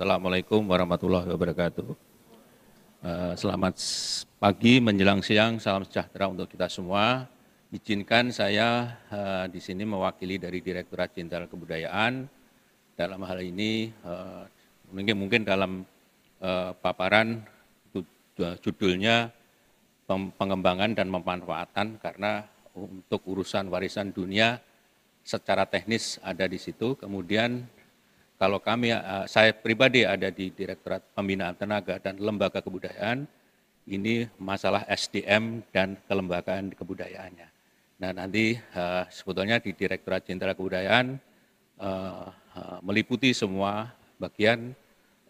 Assalamualaikum warahmatullahi wabarakatuh. Eh, selamat pagi menjelang siang, salam sejahtera untuk kita semua. Izinkan saya eh, di sini mewakili dari Direktorat Jenderal Kebudayaan dalam hal ini eh, mungkin mungkin dalam paparan judulnya pengembangan dan pemanfaatan karena untuk urusan warisan dunia secara teknis ada di situ. Kemudian kalau kami, eh, saya pribadi ada di Direktorat Pembinaan Tenaga dan Lembaga Kebudayaan, ini masalah SDM dan kelembagaan kebudayaannya. Nah nanti eh, sebetulnya di Direktorat Jenderal Kebudayaan eh, meliputi semua bagian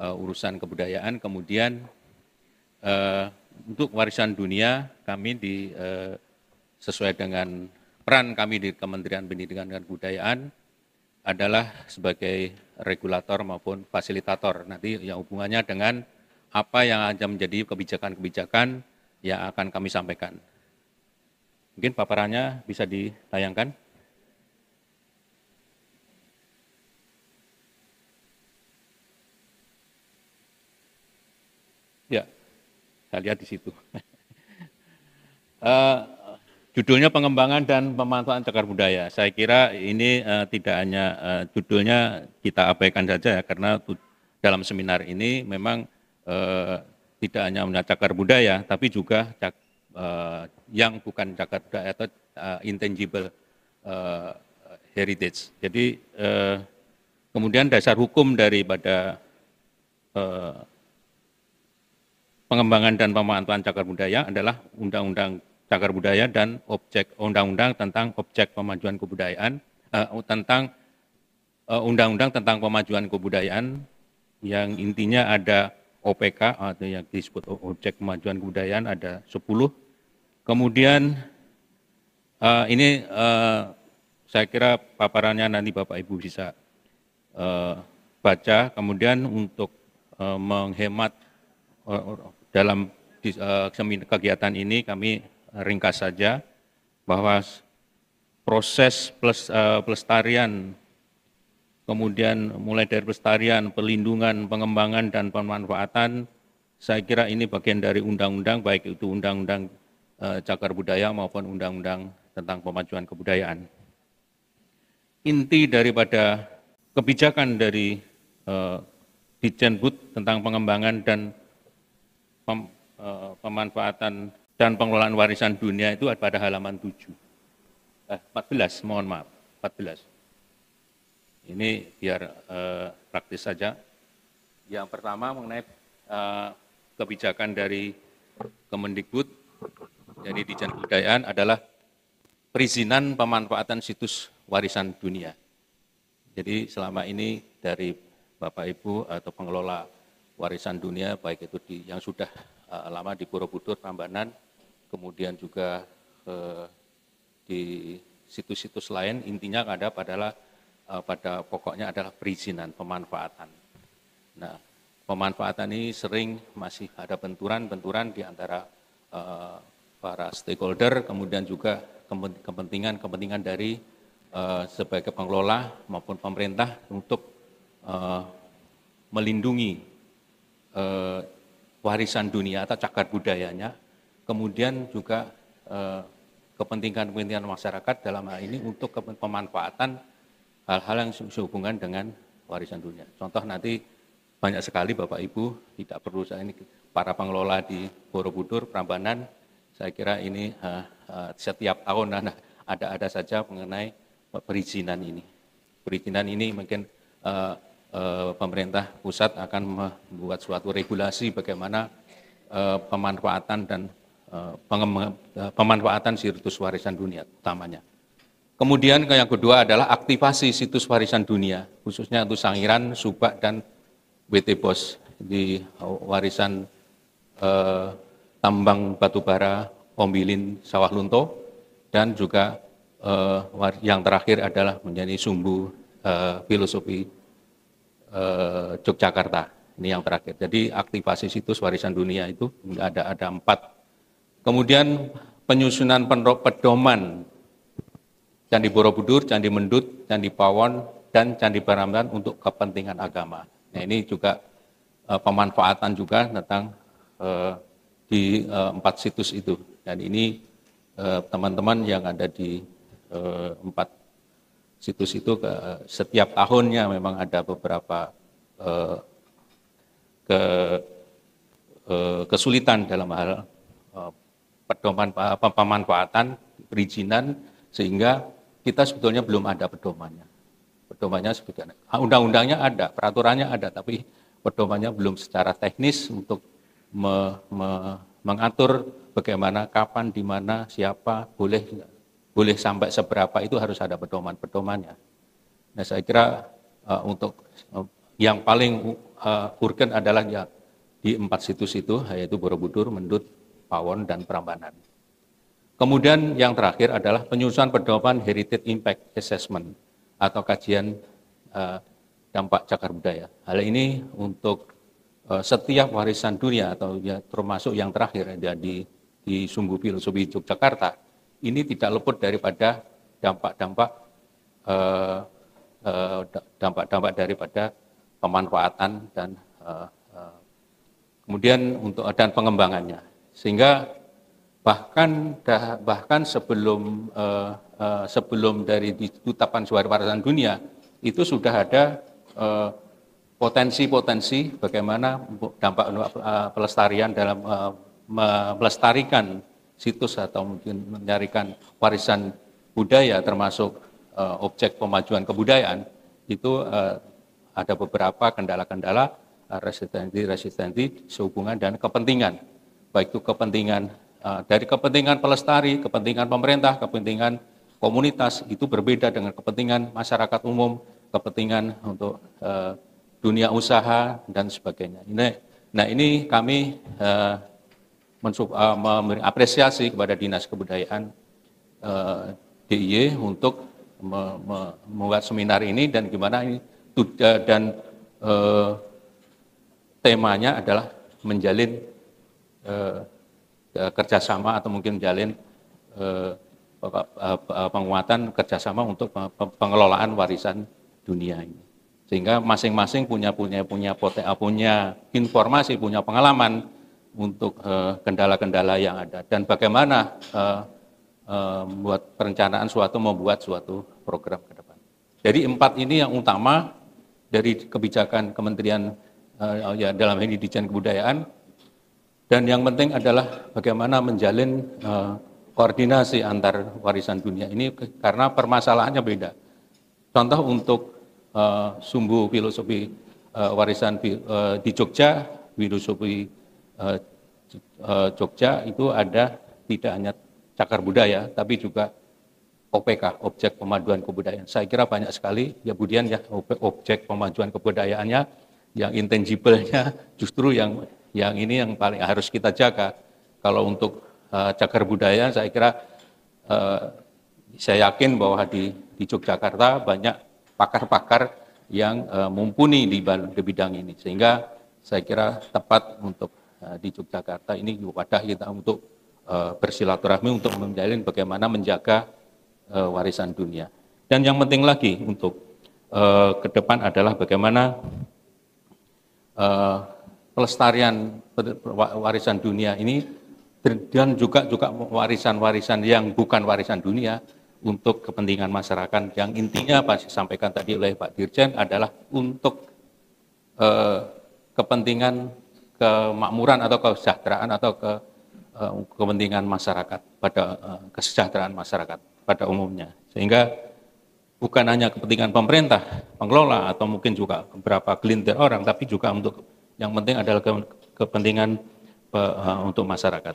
urusan kebudayaan, kemudian untuk warisan dunia kami di sesuai dengan peran kami di Kementerian Pendidikan dan Kebudayaan adalah sebagai regulator maupun fasilitator. Nanti yang hubungannya dengan apa yang akan menjadi kebijakan-kebijakan yang akan kami sampaikan. Mungkin paparannya bisa ditayangkan. Ya, saya lihat di situ. uh, judulnya pengembangan dan pemantauan cagar budaya. Saya kira ini uh, tidak hanya uh, judulnya kita abaikan saja ya, karena dalam seminar ini memang uh, tidak hanya mengenai cagar budaya, tapi juga cak, uh, yang bukan cagar budaya atau uh, intangible uh, heritage. Jadi uh, kemudian dasar hukum daripada uh, pengembangan dan pemantauan cagar budaya adalah Undang-Undang cagar budaya dan objek eh, undang-undang tentang objek pemajuan kebudayaan uh, tentang eh, undang-undang uh, tentang pemajuan kebudayaan yang intinya ada OPK atau yang disebut objek pemajuan kebudayaan ada 10. Kemudian uh, ini uh, saya kira paparannya nanti Bapak Ibu bisa uh, baca. Kemudian untuk uh, menghemat uh, dalam uh, kegiatan ini kami ringkas saja bahwa proses plus eh, pelestarian kemudian mulai dari pelestarian, pelindungan, pengembangan dan pemanfaatan saya kira ini bagian dari undang-undang baik itu undang-undang eh, cagar Budaya maupun undang-undang tentang pemajuan kebudayaan. Inti daripada kebijakan dari uh, eh, Ditjenbud tentang pengembangan dan pem, uh, pemanfaatan dan pengelolaan warisan dunia itu pada halaman 7. Eh, 14, mohon maaf, 14. Ini biar eh, praktis saja. Yang pertama mengenai eh, kebijakan dari Kemendikbud, jadi di Kebudayaan adalah perizinan pemanfaatan situs warisan dunia. Jadi selama ini dari Bapak Ibu atau pengelola warisan dunia baik itu di yang sudah uh, lama di Borobudur, Prambanan kemudian juga eh, di situs-situs lain intinya ada pada eh, pada pokoknya adalah perizinan pemanfaatan. Nah, pemanfaatan ini sering masih ada benturan-benturan di antara eh, para stakeholder, kemudian juga kepentingan-kepentingan dari eh, sebagai pengelola maupun pemerintah untuk eh, melindungi eh, warisan dunia atau cagar budayanya kemudian juga eh, kepentingan-kepentingan masyarakat dalam hal ini untuk pemanfaatan hal-hal yang sehubungan dengan warisan dunia. Contoh nanti banyak sekali Bapak Ibu tidak perlu saya ini para pengelola di Borobudur, Prambanan, saya kira ini eh, eh, setiap tahun ada-ada saja mengenai perizinan ini. Perizinan ini mungkin pemerintah pusat akan membuat suatu regulasi bagaimana pemanfaatan dan Eh, eh, pemanfaatan situs warisan dunia utamanya. Kemudian yang kedua adalah aktivasi situs warisan dunia, khususnya untuk Sangiran, Subak, dan WT Bos di warisan eh, tambang batubara Ombilin Sawah Lunto, dan juga eh, yang terakhir adalah menjadi sumbu eh, filosofi eh, Yogyakarta. Ini yang terakhir. Jadi aktivasi situs warisan dunia itu ada ada empat Kemudian penyusunan pedoman Candi Borobudur, Candi Mendut, Candi Pawon, dan Candi Baramdan untuk kepentingan agama. Nah ini juga e, pemanfaatan juga tentang e, di e, empat situs itu. Dan ini teman-teman yang ada di empat situs itu ke, setiap tahunnya memang ada beberapa ke kesulitan dalam hal pedoman eh, pemanfaatan perizinan sehingga kita sebetulnya belum ada pedomannya. Pedomannya sebetulnya ah, undang-undangnya ada, peraturannya ada, tapi pedomannya belum secara teknis untuk me, me, mengatur bagaimana, kapan, di mana, siapa boleh boleh sampai seberapa itu harus ada pedoman-pedomannya. Nah, saya kira uh, untuk uh, yang paling uh, urgent adalah ya di empat situs itu yaitu Borobudur, Mendut, Pawon, dan Prambanan. Kemudian yang terakhir adalah penyusunan pedoman Heritage Impact Assessment atau kajian uh, dampak cagar budaya. Hal ini untuk uh, setiap warisan dunia atau ya, termasuk yang terakhir ada di, di Sumbu Filosofi Yogyakarta, ini tidak luput daripada dampak-dampak eh, dampak-dampak daripada pemanfaatan dan kemudian untuk dan pengembangannya. Sehingga bahkan bahkan sebelum uh, uh, sebelum dari ditetapkan suara warisan dunia itu sudah ada potensi eh, potensi-potensi bagaimana dampak uh, pelestarian dalam uh, melestarikan situs atau mungkin mencarikan warisan budaya termasuk uh, objek pemajuan kebudayaan itu uh, ada beberapa kendala-kendala uh, resistensi-resistensi sehubungan dan kepentingan baik itu kepentingan eh, dari kepentingan pelestari, kepentingan pemerintah, kepentingan komunitas itu berbeda dengan kepentingan masyarakat umum, kepentingan untuk eh, dunia usaha dan sebagainya. Ini, nah ini kami uh, eh, mensub, memberi apresiasi kepada dinas kebudayaan uh, DIY untuk me, membuat seminar ini dan gimana ini dan temanya adalah menjalin eh, ya, kerjasama atau mungkin menjalin eh, eh, penguatan kerjasama untuk pengelolaan warisan dunia ini sehingga masing-masing punya punya punya poten, eh, punya informasi punya pengalaman untuk eh, kendala-kendala eh, yang ada dan bagaimana eh, membuat perencanaan suatu membuat suatu program ke depan jadi empat ini yang utama dari kebijakan Kementerian ya dalam ini Dijen Kebudayaan dan yang penting adalah bagaimana menjalin uh, koordinasi antar warisan dunia ini karena permasalahannya beda. Contoh untuk uh, sumbu filosofi uh, warisan uh, di Jogja, filosofi uh, Jogja itu ada tidak hanya cakar budaya tapi juga OPK, objek pemaduan kebudayaan. Saya kira banyak sekali ya Budian ya objek pemaduan kebudayaannya yang intangible-nya justru yang yang ini yang paling harus kita jaga. Kalau untuk uh, cagar budaya, saya kira uh, saya yakin bahwa di, di Yogyakarta banyak pakar-pakar yang uh, mumpuni di, di bidang ini. Sehingga saya kira tepat untuk uh, di Yogyakarta ini wadah kita untuk uh, bersilaturahmi, untuk menjalin bagaimana menjaga uh, warisan dunia. Dan yang penting lagi untuk uh, ke depan adalah bagaimana uh, pelestarian warisan dunia ini dan juga juga warisan-warisan yang bukan warisan dunia untuk kepentingan masyarakat yang intinya saya sampaikan tadi oleh Pak Dirjen adalah untuk eh, kepentingan kemakmuran atau kesejahteraan atau ke, eh, kepentingan masyarakat pada eh, kesejahteraan masyarakat pada umumnya sehingga bukan hanya kepentingan pemerintah pengelola atau mungkin juga beberapa gelintir orang tapi juga untuk yang penting adalah ke, kepentingan uh, untuk masyarakat.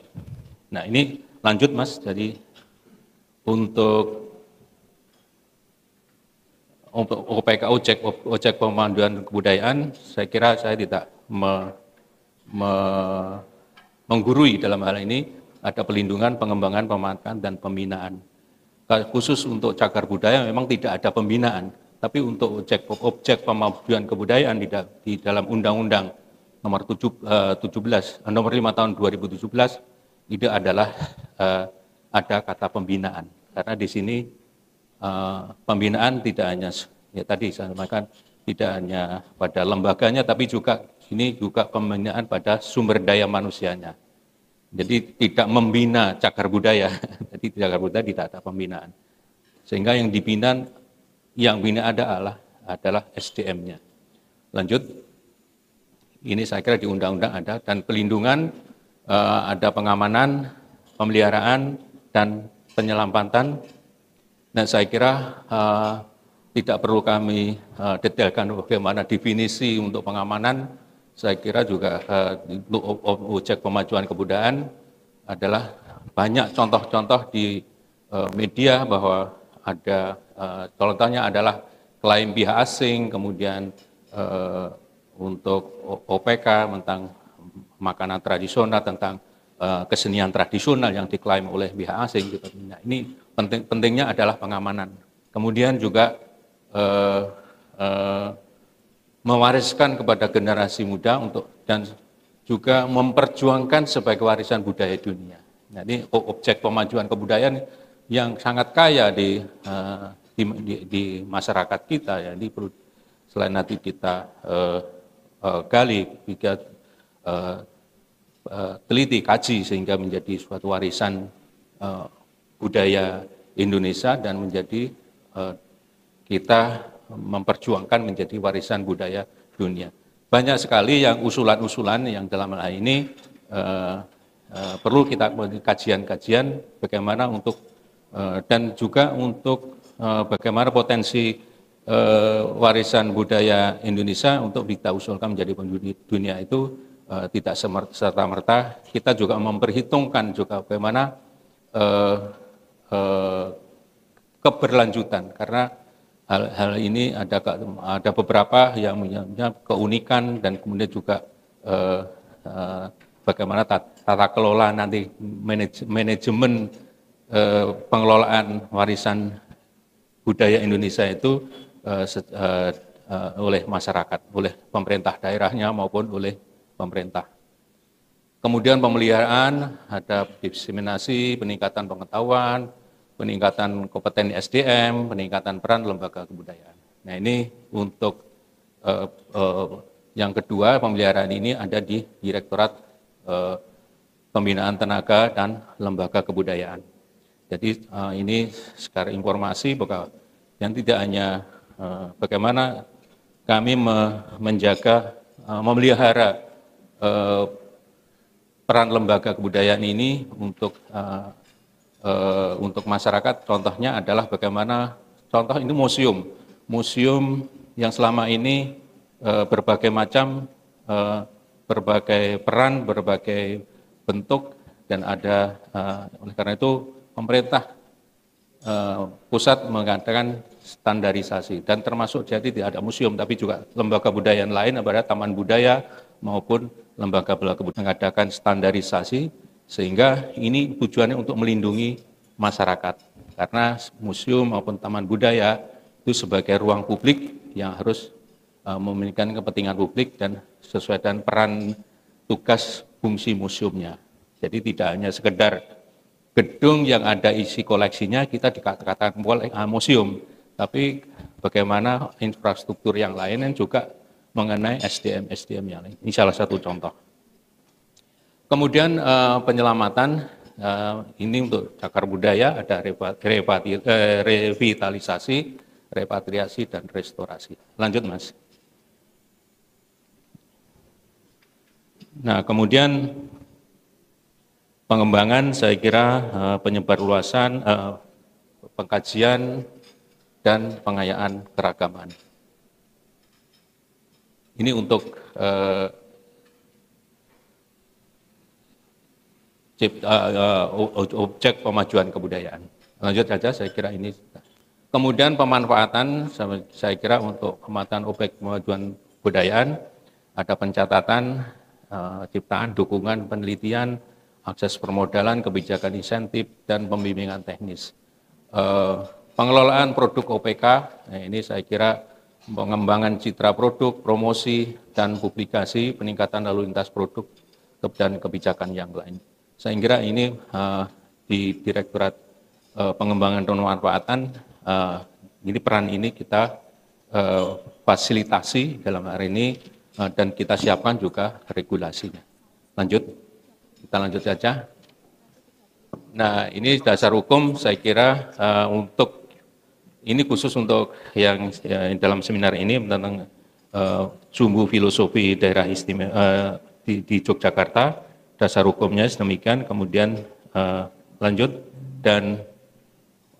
Nah ini lanjut mas, jadi untuk untuk OPK Ojek, oh, Pemanduan Kebudayaan, saya kira saya tidak me, me, menggurui dalam hal ini ada pelindungan, pengembangan, pemanfaatan, dan pembinaan. Khusus untuk cagar budaya memang tidak ada pembinaan, tapi untuk objek objek pemanduan kebudayaan di, di dalam undang-undang nomor tujuh 17 eh, eh, nomor 5 tahun 2017 itu adalah eh, ada kata pembinaan karena di sini pembinaan tidak hanya ya tadi saya sampaikan tidak hanya pada lembaganya tapi juga ini juga pembinaan pada sumber daya manusianya. Jadi tidak membina cagar budaya, jadi cagar budaya tidak ada pembinaan. Sehingga yang dibina yang bina ada Allah adalah SDM-nya. Lanjut. Ini saya kira di undang-undang ada dan pelindungan uh, ada pengamanan, pemeliharaan dan penyelamatan. Dan saya kira uh, tidak perlu kami uh, detailkan bagaimana definisi untuk pengamanan. Saya kira juga untuk uh, objek pemajuan kebudayaan adalah banyak contoh-contoh di uh, media bahwa ada uh, contohnya adalah klaim pihak asing, kemudian untuk OPK, tentang makanan tradisional, tentang uh, kesenian tradisional yang diklaim oleh pihak asing. Gitu. Nah, ini penting, pentingnya adalah pengamanan. Kemudian juga uh, uh, mewariskan kepada generasi muda untuk dan juga memperjuangkan sebagai warisan budaya dunia. Jadi nah, objek pemajuan kebudayaan yang sangat kaya di, uh, di, di, di masyarakat kita, ya, perlu selain nanti kita uh, Eh, gali, kita eh, eh, teliti, kaji sehingga menjadi suatu warisan budaya Indonesia dan menjadi kita memperjuangkan menjadi warisan budaya dunia. Banyak sekali yang usulan-usulan yang dalam hal ini perlu kita kajian-kajian bagaimana untuk dan juga untuk bagaimana potensi eh, warisan budaya Indonesia untuk kita usulkan menjadi penduduk dunia itu eh, tidak serta merta. Kita juga memperhitungkan juga bagaimana eh, eh, keberlanjutan karena hal-hal ini ada ada beberapa yang punya keunikan dan kemudian juga eh, eh, bagaimana tata, tata kelola nanti manaj, manajemen eh, pengelolaan warisan budaya Indonesia itu uh, uh, oleh masyarakat, oleh pemerintah daerahnya maupun oleh pemerintah. Kemudian pemeliharaan ada diseminasi, peningkatan pengetahuan, peningkatan kompetensi SDM, peningkatan peran lembaga kebudayaan. Nah ini untuk uh, uh, yang kedua pemeliharaan ini ada di Direktorat uh, Pembinaan Tenaga dan Lembaga Kebudayaan. Jadi uh, ini sekarang informasi bahwa yang tidak hanya Eh, bagaimana kami menjaga, eh, memelihara eh, peran lembaga kebudayaan ini untuk untuk masyarakat. Contohnya adalah bagaimana contoh ini museum, museum yang selama ini berbagai macam, berbagai peran, berbagai bentuk dan ada oleh karena itu pemerintah pusat mengatakan standarisasi dan termasuk jadi tidak ada museum tapi juga lembaga budaya yang lain ada ya, taman budaya maupun lembaga budaya mengadakan standarisasi sehingga ini tujuannya untuk melindungi masyarakat karena museum maupun taman budaya itu sebagai ruang publik yang harus uh, memiliki kepentingan publik dan sesuai dengan peran tugas fungsi museumnya. Jadi tidak hanya sekedar gedung yang ada isi koleksinya kita dikatakan e, museum, tapi bagaimana infrastruktur yang lain yang juga mengenai SDM-SDM yang lain. Ini salah satu contoh. Kemudian uh, penyelamatan uh, ini untuk cakar budaya ada repati, uh, revitalisasi, repatriasi dan restorasi. Lanjut Mas. Nah, kemudian pengembangan saya kira penyebar luasan, pengkajian dan pengayaan keragaman. Ini untuk uh, uh, objek pemajuan kebudayaan. Lanjut saja, saya kira ini. Kemudian pemanfaatan, saya kira untuk pemanfaatan objek pemajuan kebudayaan, ada pencatatan, uh, ciptaan, dukungan, penelitian, akses permodalan, kebijakan insentif, dan pembimbingan teknis. Uh, Pengelolaan produk OPK, nah eh, ini saya kira pengembangan citra produk, promosi, dan publikasi, peningkatan lalu lintas produk, dan kebijakan yang lain. Saya kira ini uh, di Direktorat uh, Pengembangan dan Manfaatan uh, ini peran ini kita uh, fasilitasi dalam hari ini uh, dan kita siapkan juga regulasinya. Lanjut, kita lanjut saja. Nah, ini dasar hukum saya kira uh, untuk ini khusus untuk yang ya, dalam seminar ini tentang uh, sumbu filosofi daerah istimewa uh, di, di Yogyakarta, dasar hukumnya sedemikian, kemudian uh, lanjut dan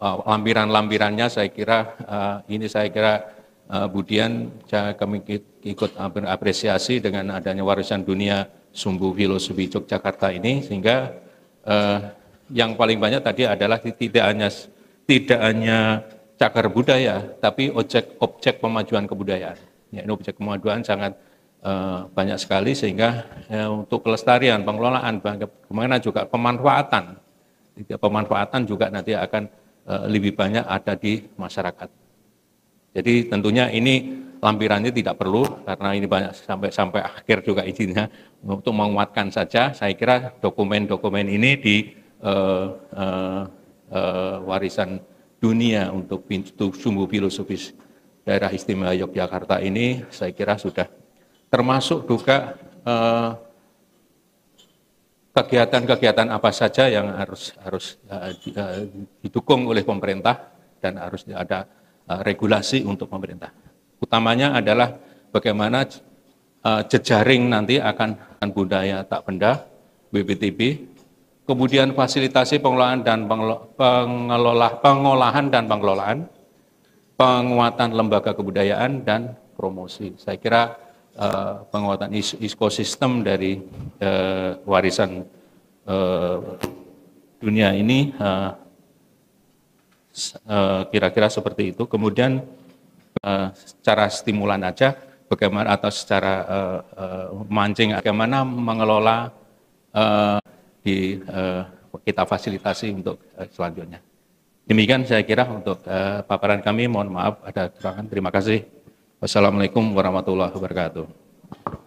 uh, lampiran-lampirannya saya kira uh, ini saya kira uh, Budian saya kami ikut apresiasi dengan adanya warisan dunia sumbu filosofi Yogyakarta ini sehingga uh, yang paling banyak tadi adalah tidak hanya tidak hanya cagar budaya, tapi objek objek pemajuan kebudayaan. Ya, ini objek pemajuan sangat uh, banyak sekali sehingga ya, untuk kelestarian, pengelolaan, bagaimana juga pemanfaatan, pemanfaatan juga nanti akan uh, lebih banyak ada di masyarakat. Jadi tentunya ini lampirannya tidak perlu karena ini banyak sampai sampai akhir juga izinnya untuk menguatkan saja. Saya kira dokumen-dokumen ini di uh, uh, uh, warisan dunia untuk pintu sumbu filosofis daerah istimewa Yogyakarta ini saya kira sudah termasuk juga eh, kegiatan-kegiatan eh, apa saja yang harus harus eh, eh, didukung oleh pemerintah dan harus ada eh, regulasi untuk pemerintah. Utamanya adalah bagaimana eh, jejaring nanti akan budaya tak benda BBTB kemudian fasilitasi pengelolaan dan pengelola, pengolahan dan pengelolaan, penguatan lembaga kebudayaan dan promosi. Saya kira Uh, penguatan ekosistem dari uh, warisan uh, dunia ini kira-kira seperti itu. Kemudian secara stimulan aja bagaimana atau secara mancing bagaimana mengelola di uh, kita fasilitasi untuk uh, selanjutnya. Demikian saya kira untuk uh, paparan kami. Mohon maaf ada kekurangan. Terima kasih. Wassalamualaikum warahmatullahi wabarakatuh.